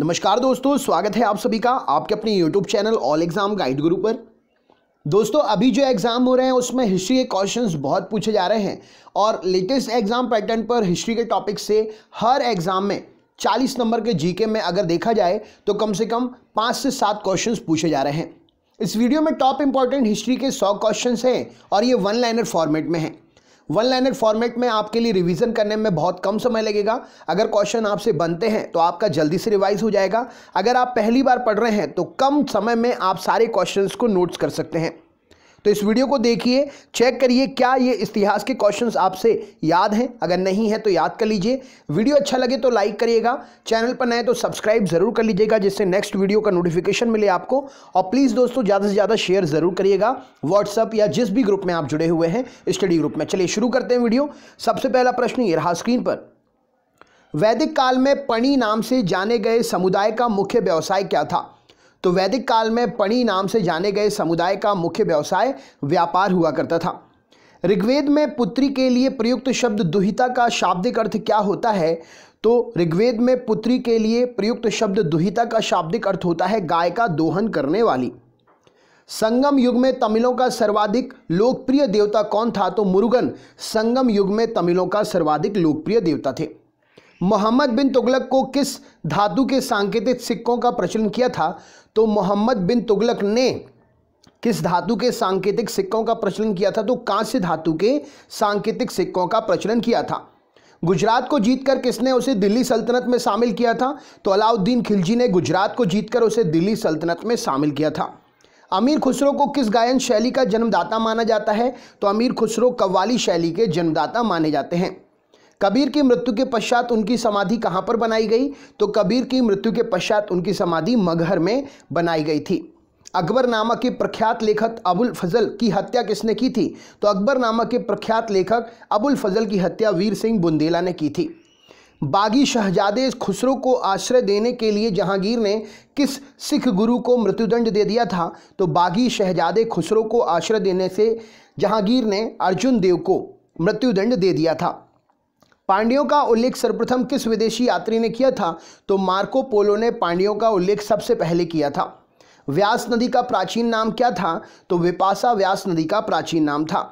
नमस्कार दोस्तों स्वागत है आप सभी का आपके अपने YouTube channel all exam guide Guru पर दोस्तों अभी जो एग्ज़ाम हो रहे हैं उसमें हिस्ट्री के क्वेश्चंस बहुत पूछे जा रहे हैं और लेटेस्ट एग्ज़ाम पैटर्न पर हिस्ट्री के टॉपिक से हर एग्ज़ाम में 40 नंबर के जीके में अगर देखा जाए तो कम से कम पाँच से सात क्वेश्चन पूछे जा रहे हैं इस वीडियो में टॉप इंपॉर्टेंट हिस्ट्री के सौ क्वेश्चन हैं और ये वन लाइनर फॉर्मेट में हैं वन लाइनर फॉर्मेट में आपके लिए रिविजन करने में बहुत कम समय लगेगा अगर क्वेश्चन आपसे बनते हैं तो आपका जल्दी से रिवाइज हो जाएगा अगर आप पहली बार पढ़ रहे हैं तो कम समय में आप सारे क्वेश्चन को नोट्स कर सकते हैं तो इस वीडियो को देखिए चेक करिए क्या ये इतिहास के क्वेश्चंस आपसे याद हैं अगर नहीं है तो याद कर लीजिए वीडियो अच्छा लगे तो लाइक करिएगा चैनल पर नए तो सब्सक्राइब ज़रूर कर लीजिएगा जिससे नेक्स्ट वीडियो का नोटिफिकेशन मिले आपको और प्लीज़ दोस्तों ज़्यादा से ज़्यादा शेयर ज़रूर करिएगा व्हाट्सअप या जिस भी ग्रुप में आप जुड़े हुए हैं स्टडी ग्रुप में चलिए शुरू करते हैं वीडियो सबसे पहला प्रश्न ये रहा स्क्रीन पर वैदिक काल में पणी नाम से जाने गए समुदाय का मुख्य व्यवसाय क्या था तो वैदिक काल में पणी नाम से जाने गए समुदाय का मुख्य व्यवसाय व्यापार हुआ करता था ऋग्वेद में पुत्री के लिए प्रयुक्त शब्द दुहिता का शाब्दिक अर्थ क्या होता है तो ऋग्वेद में पुत्री के लिए प्रयुक्त शब्द दुहिता का शाब्दिक अर्थ होता है गाय का दोहन करने वाली संगम युग में तमिलों का सर्वाधिक लोकप्रिय देवता कौन था तो मुरुगन संगम युग में तमिलों का सर्वाधिक लोकप्रिय देवता थे मोहम्मद बिन तुगलक को किस धातु के सांकेतिक सिक्कों का प्रचलन किया था तो मोहम्मद बिन तुगलक ने किस धातु के सांकेतिक सिक्कों का प्रचलन किया था तो कांस्य धातु के सांकेतिक सिक्कों का प्रचलन किया था गुजरात को जीतकर किसने उसे दिल्ली सल्तनत में शामिल किया था तो अलाउद्दीन खिलजी ने गुजरात को जीतकर उसे दिल्ली सल्तनत में शामिल किया था अमीर खुसरो को किस गायन शैली का जन्मदाता माना जाता है तो अमीर खुसरो कव्वाली शैली के जन्मदाता माने जाते हैं कबीर की मृत्यु के पश्चात उनकी समाधि कहाँ पर बनाई गई तो कबीर की मृत्यु के पश्चात उनकी समाधि मगहर में बनाई गई थी अकबर नामक के प्रख्यात लेखक अबुल फजल की हत्या किसने की थी तो अकबर नामक के प्रख्यात लेखक अबुल फजल की हत्या वीर सिंह बुंदेला ने की थी बागी शहजादे खुसरो को आश्रय देने के लिए जहांगीर ने किस सिख गुरु को मृत्युदंड दे दिया था तो बागी शहजादे खुसरो को आश्रय देने से जहांगीर ने अर्जुन देव को मृत्युदंड दे दिया था पांड्यों का उल्लेख सर्वप्रथम किस विदेशी यात्री ने किया था तो मार्को पोलो ने पांड्यों का उल्लेख सबसे पहले किया था व्यास नदी का प्राचीन नाम क्या था तो विपासा व्यास नदी का प्राचीन नाम था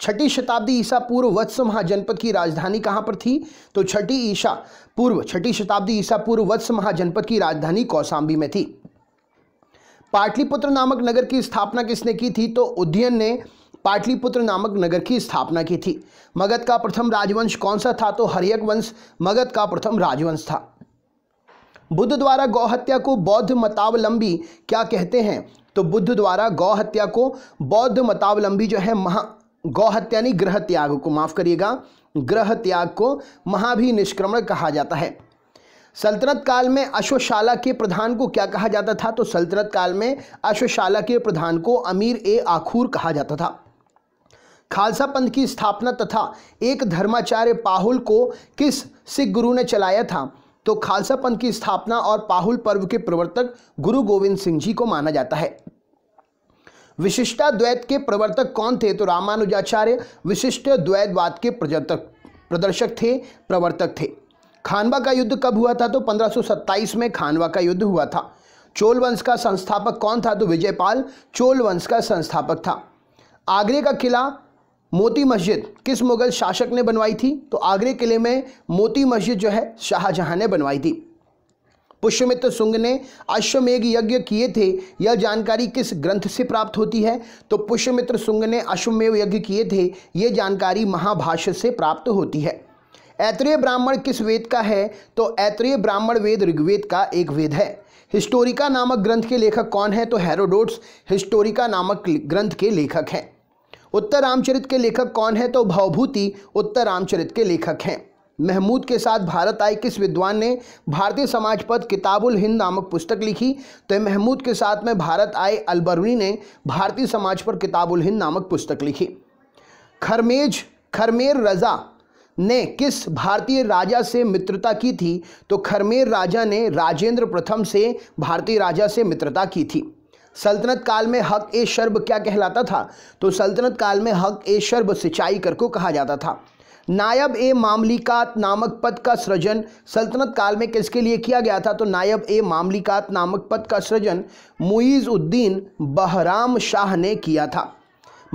छठी शताब्दी ईसा पूर्व वत्स महाजनपद की राजधानी कहाँ पर थी तो छठी ईसा पूर्व छठी शताब्दी ईसा पूर्व वत्स महाजनपद की राजधानी कौसाम्बी में थी पाटलिपुत्र नामक नगर की स्थापना किसने की थी तो उद्यन ने पाटलिपुत्र नामक नगर की स्थापना की थी मगध का प्रथम राजवंश कौन सा था तो हरियक वंश मगध का प्रथम राजवंश था बुद्ध द्वारा गौहत्या को बौद्ध मतावलंबी क्या कहते हैं तो बुद्ध द्वारा गौहत्या को बौद्ध मतावलंबी जो है महा गौहत्या नहीं ग्रह त्याग को माफ करिएगा ग्रह त्याग को महाभि निष्क्रमण कहा जाता है सल्तनत काल में अश्वशाला के प्रधान को क्या कहा जाता था तो सल्तनत काल में अश्वशाला के प्रधान को अमीर ए आखूर कहा जाता था खालसा पंथ की स्थापना तथा एक धर्माचार्य पाहुल को किस सिख गुरु ने चलाया था तो खालसा पंथ की स्थापना और पाहुल पर्व के प्रवर्तक गुरु गोविंद सिंह जी को माना जाता है विशिष्टा द्वैत के प्रवर्तक कौन थे तो रामानुजाचार्य विशिष्ट द्वैतवाद के प्रवर्तक प्रदर्शक थे प्रवर्तक थे खानवा का युद्ध कब हुआ था तो 1527 में खानवा का युद्ध हुआ था चोल वंश का संस्थापक कौन था तो विजयपाल चोल वंश का संस्थापक था आगरे का किला मोती मस्जिद किस मुग़ल शासक ने बनवाई थी तो आगरे किले में मोती मस्जिद जो है शाहजहां ने बनवाई थी पुष्यमित्र सुंग ने अश्वमेघ यज्ञ किए थे यह जानकारी किस ग्रंथ से प्राप्त होती है तो पुष्यमित्र सुंग ने अश्वमेघ यज्ञ किए थे ये जानकारी महाभाष्य से प्राप्त होती है ऐत्रेय ब्राह्मण किस वेद का है तो ऐत्रेय ब्राह्मण वेद ऋग्वेद का एक वेद है हिस्टोरिका नामक ग्रंथ के लेखक कौन है तो हेरोडोट्स हिस्टोरिका नामक ग्रंथ के लेखक हैं उत्तर रामचरित के लेखक कौन है तो भावभूति उत्तर रामचरित के लेखक हैं महमूद के साथ भारत आए किस विद्वान ने भारतीय समाज पर किताबुल हिंद नामक पुस्तक लिखी तो महमूद के साथ में भारत आए अलबरूनी ने भारतीय समाज पर किताबुल हिंद नामक पुस्तक लिखी खरमेज खरमेर रज़ा ने किस भारतीय राजा से मित्रता की थी तो खरमेर राजा ने राजेंद्र प्रथम से भारतीय राजा से मित्रता की थी सल्तनत काल में हक ए शर्ब क्या कहलाता था तो सल्तनत काल में हक ए शर्ब सिंचाई कर को कहा जाता था नायब ए मामलिकात नामक पद का सृजन सल्तनत काल में किसके लिए किया गया था तो नायब ए मामलिकात नामक पद का सृजन मुइज़ुद्दीन बहराम शाह ने किया था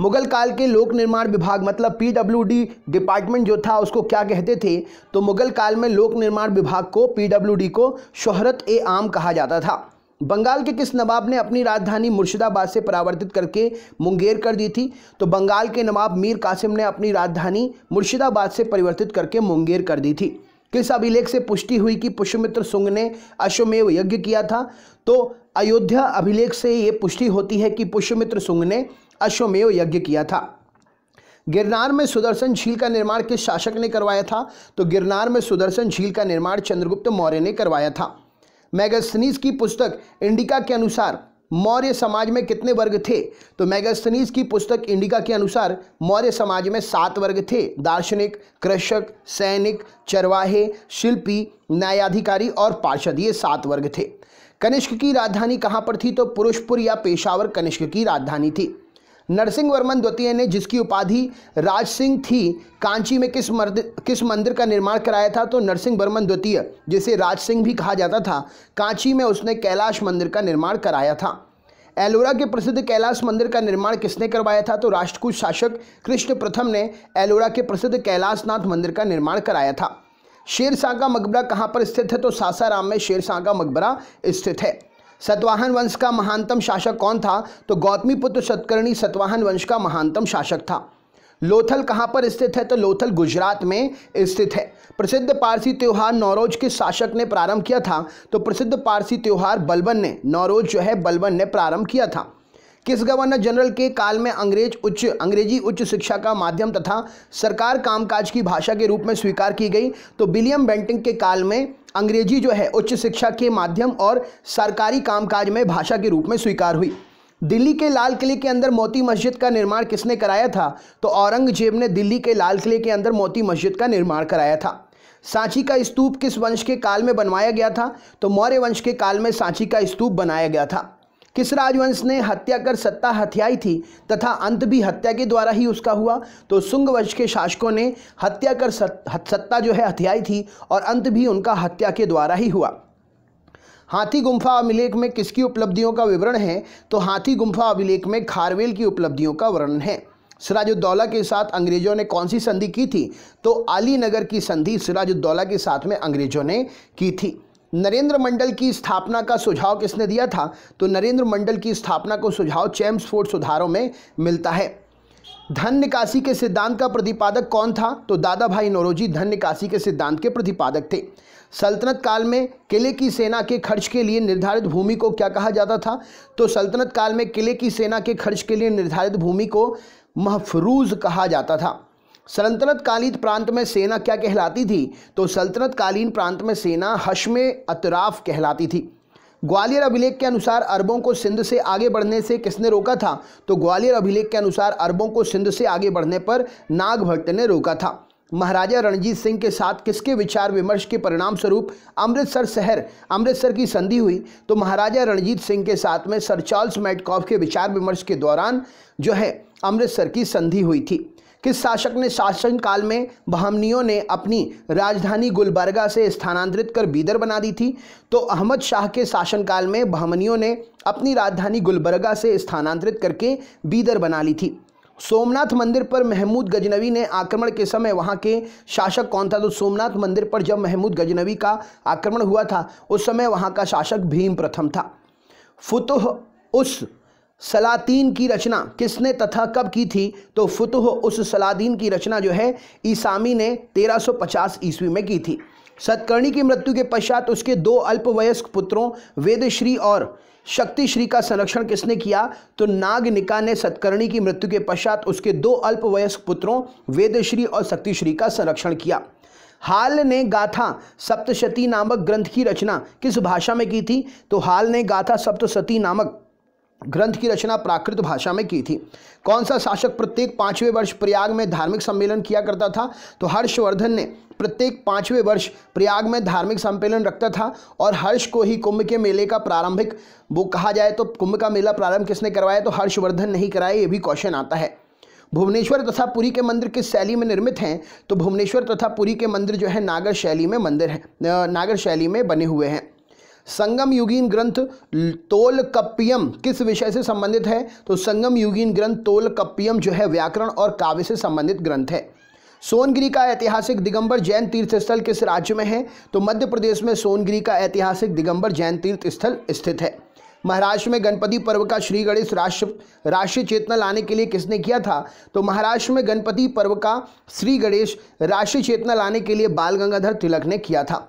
मुगल काल के लोक निर्माण विभाग मतलब पीडब्ल्यूडी डिपार्टमेंट जो था उसको क्या कहते थे तो मुगल काल में लोक निर्माण विभाग को पीडब्ल्यूडी को शोहरत ए आम कहा जाता था बंगाल के किस नवाब ने अपनी राजधानी मुर्शिदाबाद से परावर्तित करके मुंगेर कर दी थी तो बंगाल के नवाब मीर कासिम ने अपनी राजधानी मुर्शिदाबाद से परिवर्तित करके मुंगेर कर दी थी किस अभिलेख से पुष्टि हुई कि पुष्यमित्र सुंग ने अश्वमेव यज्ञ किया था तो अयोध्या अभिलेख से ये पुष्टि होती है कि पुष्यमित्र सुंग ने अश्वमेव यज्ञ किया था गिरनार में सुदर्शन झील का निर्माण किस शासक ने करवाया था तो गिरनार में सुदर्शन झील का निर्माण चंद्रगुप्त मौर्य ने करवाया था मैगस्थनीस की पुस्तक इंडिका के अनुसार मौर्य समाज में कितने वर्ग थे तो मैगस्थनीस की पुस्तक इंडिका के अनुसार मौर्य समाज में सात वर्ग थे दार्शनिक कृषक सैनिक चरवाहे शिल्पी न्यायाधिकारी और पार्षद ये सात वर्ग थे कनिष्क की राजधानी कहाँ पर थी तो पुरुषपुर या पेशावर कनिष्क की राजधानी थी नरसिंह वर्मन द्वितीय ने जिसकी उपाधि राज सिंह थी कांची में किस मर्द किस मंदिर का निर्माण कराया था तो नरसिंह वर्मन द्वितीय जिसे राज सिंह भी कहा जाता था कांची में उसने कैलाश मंदिर का निर्माण कराया था एलोरा के प्रसिद्ध कैलाश मंदिर का निर्माण किसने करवाया था तो राष्ट्रकूट शासक कृष्ण प्रथम ने एलोरा के प्रसिद्ध कैलाशनाथ मंदिर का निर्माण कराया था शेर का मकबरा कहाँ पर स्थित है तो सासाराम में शेर का मकबरा स्थित है सतवाहन वंश का महानतम शासक कौन था तो गौतमी पुत्र सतकर्णी सतवाहन वंश का महानतम शासक था लोथल कहाँ पर स्थित है तो लोथल गुजरात में स्थित है प्रसिद्ध पारसी त्यौहार नौरोज के शासक ने प्रारंभ किया था तो प्रसिद्ध पारसी त्यौहार बलबन ने नौरोज जो है बलबन ने प्रारंभ किया था किस गवर्नर जनरल के काल में अंग्रेज उच्च अंग्रेजी उच्च शिक्षा का माध्यम तथा सरकार कामकाज की भाषा के रूप में स्वीकार की गई तो विलियम बेंटिंग के काल में अंग्रेजी जो है उच्च शिक्षा के माध्यम और सरकारी कामकाज में भाषा के रूप में स्वीकार हुई दिल्ली के लाल किले के अंदर मोती मस्जिद का निर्माण किसने कराया था तो औरंगजेब ने दिल्ली के लाल किले के अंदर मोती मस्जिद का निर्माण कराया था सांची का स्तूप किस वंश के काल में बनवाया गया था तो मौर्य वंश के काल में सांची का स्तूप बनाया गया था किस राजवंश ने हत्या कर सत्ता हथियाई थी तथा अंत भी हत्या के द्वारा ही उसका हुआ तो सुंग वंश के शासकों ने हत्या कर सत्ता जो है हथियाई थी और अंत भी उनका हत्या के द्वारा ही हुआ हाथी गुम्फा अभिलेख में किसकी उपलब्धियों का विवरण है तो हाथी गुम्फा अभिलेख में खारवेल की उपलब्धियों का वर्णन है सिराजुद्दौला के साथ अंग्रेजों ने कौन सी संधि की थी तो नगर की संधि सिराजुद्दौला के साथ में अंग्रेजों ने की थी नरेंद्र मंडल की स्थापना का सुझाव किसने दिया था तो नरेंद्र मंडल की स्थापना को सुझाव चैम्सफोर्ड सुधारों में मिलता है धन निकासी के सिद्धांत का प्रतिपादक कौन था तो दादा भाई नौरोजी धन निकासी के सिद्धांत के प्रतिपादक थे सल्तनत काल में किले की सेना के खर्च के लिए निर्धारित भूमि को क्या कहा जाता था तो सल्तनत काल में किले की सेना के खर्च के लिए निर्धारित भूमि को महफरूज कहा जाता था सल्तनतकालीन प्रांत में सेना क्या कहलाती थी तो सल्तनतकालीन प्रांत में सेना हशम अतराफ कहलाती थी ग्वालियर अभिलेख के अनुसार अरबों को सिंध से आगे बढ़ने से किसने रोका था तो ग्वालियर अभिलेख के अनुसार अरबों को सिंध से आगे बढ़ने पर नागभट्ट ने रोका था महाराजा रणजीत सिंह के साथ किसके विचार विमर्श के परिणाम स्वरूप अमृतसर शहर अमृतसर की संधि हुई तो महाराजा रणजीत सिंह के साथ में सर चार्ल्स मैटकॉफ के विचार विमर्श के दौरान जो है अमृतसर की संधि हुई थी किस शासक ने शासनकाल में बहमनियों ने अपनी राजधानी गुलबर्गा से स्थानांतरित कर बीदर बना दी थी तो अहमद शाह के शासनकाल में बहमनियों ने अपनी राजधानी गुलबर्गा से स्थानांतरित करके बीदर बना ली थी सोमनाथ मंदिर पर महमूद गजनवी ने आक्रमण के समय वहाँ के शासक कौन था तो सोमनाथ मंदिर पर जब महमूद गजनवी का आक्रमण हुआ था उस समय वहाँ का शासक भीम प्रथम था फुतुह उस सलातीन की रचना किसने तथा कब की थी तो फुतुह उस सलादीन की रचना जो है ईसामी ने 1350 ईस्वी में की थी सतकर्णी की मृत्यु के पश्चात उसके दो अल्पवयस्क पुत्रों वेदश्री और शक्तिश्री का संरक्षण किसने किया तो नागनिका ने सतकर्णी की मृत्यु के पश्चात उसके दो अल्पवयस्क पुत्रों वेदश्री और शक्तिश्री का संरक्षण किया हाल ने गाथा सप्तशती नामक ग्रंथ की रचना किस भाषा में की थी तो हाल ने गाथा सप्तशती नामक ग्रंथ की रचना प्राकृत भाषा में की थी कौन सा शासक प्रत्येक पाँचवें वर्ष प्रयाग में धार्मिक सम्मेलन किया करता था तो हर्षवर्धन ने प्रत्येक पाँचवें वर्ष प्रयाग में धार्मिक सम्मेलन रखता था और हर्ष को ही कुंभ के मेले का प्रारंभिक वो कहा जाए तो कुंभ का मेला प्रारंभ किसने करवाया तो हर्षवर्धन नहीं कराया ये भी क्वेश्चन आता है भुवनेश्वर तथा पुरी के मंदिर किस शैली में निर्मित हैं तो भुवनेश्वर तथा पुरी के मंदिर जो है नागर शैली में मंदिर है नागर शैली में बने हुए हैं संगम युगीन ग्रंथ तोल कपियम किस विषय से संबंधित है तो संगम युगीन ग्रंथ तोल कपियम जो है व्याकरण और काव्य से संबंधित ग्रंथ है सोनगिरी का ऐतिहासिक दिगंबर जैन तीर्थ स्थल किस राज्य में है तो मध्य प्रदेश में सोनगिरी का ऐतिहासिक दिगंबर जैन तीर्थ स्थल स्थित है महाराष्ट्र में गणपति पर्व का श्री गणेश राष्ट्र राष्ट्रीय चेतना लाने के लिए किसने किया था तो महाराष्ट्र में गणपति पर्व का श्री गणेश राष्ट्रीय चेतना लाने के लिए बाल गंगाधर तिलक ने किया था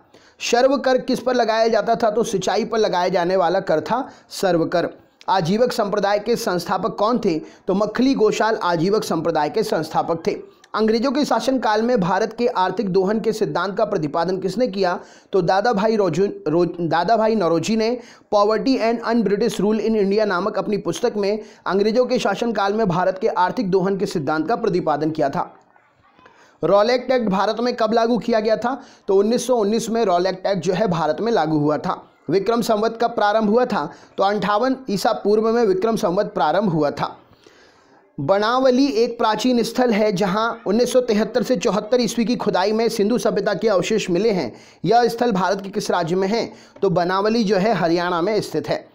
सर्व कर किस पर लगाया जाता था तो सिंचाई पर लगाया जाने वाला कर था सर्व कर आजीवक संप्रदाय के संस्थापक कौन थे तो मखली गोशाल आजीवक संप्रदाय के संस्थापक थे अंग्रेजों के शासनकाल में भारत के आर्थिक दोहन के सिद्धांत का प्रतिपादन किसने किया तो दादा भाई रोजू रो, दादा भाई नरोजी ने poverty and un British rule in India नामक अपनी पुस्तक में अंग्रेजों के शासनकाल में भारत के आर्थिक दोहन के सिद्धांत का प्रतिपादन किया था रॉलेक्ट एक्ट भारत में कब लागू किया गया था तो 1919 में रॉलेक्ट एक्ट जो है भारत में लागू हुआ था विक्रम संवत का प्रारंभ हुआ था तो अंठावन ईसा पूर्व में विक्रम संवत प्रारंभ हुआ था बनावली एक प्राचीन स्थल है जहां 1973 से चौहत्तर ईस्वी की खुदाई में सिंधु सभ्यता के अवशेष मिले हैं यह स्थल भारत के किस राज्य में है तो बनावली जो है हरियाणा में स्थित है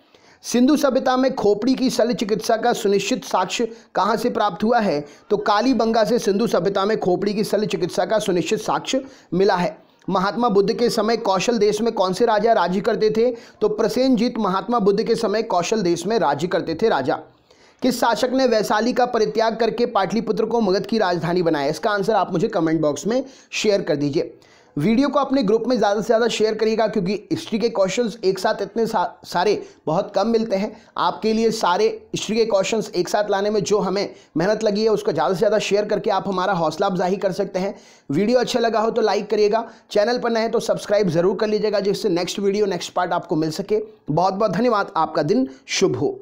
सिंधु सभ्यता में खोपड़ी की शल्य चिकित्सा का सुनिश्चित साक्ष्य कहाँ से प्राप्त हुआ है तो कालीबंगा से सिंधु सभ्यता में खोपड़ी की शल्य चिकित्सा का सुनिश्चित साक्ष्य मिला है महात्मा बुद्ध के समय कौशल देश में कौन से राजा राज्य करते थे तो प्रसेनजीत महात्मा बुद्ध के समय कौशल देश में राज्य करते थे राजा किस शासक ने वैशाली का परित्याग करके पाटलिपुत्र को मगध की राजधानी बनाया इसका आंसर आप मुझे कमेंट बॉक्स में शेयर कर दीजिए वीडियो को अपने ग्रुप में ज़्यादा से ज़्यादा शेयर करिएगा क्योंकि हिस्ट्री के क्वेश्चंस एक साथ इतने सा, सारे बहुत कम मिलते हैं आपके लिए सारे हिस्ट्री के क्वेश्चंस एक साथ लाने में जो हमें मेहनत लगी है उसको ज़्यादा से ज़्यादा शेयर करके आप हमारा हौसला अफजाही कर सकते हैं वीडियो अच्छा लगा हो तो लाइक करिएगा चैनल पर नए तो सब्सक्राइब ज़रूर कर लीजिएगा जिससे नेक्स्ट वीडियो नेक्स्ट पार्ट आपको मिल सके बहुत बहुत धन्यवाद आपका दिन शुभ हो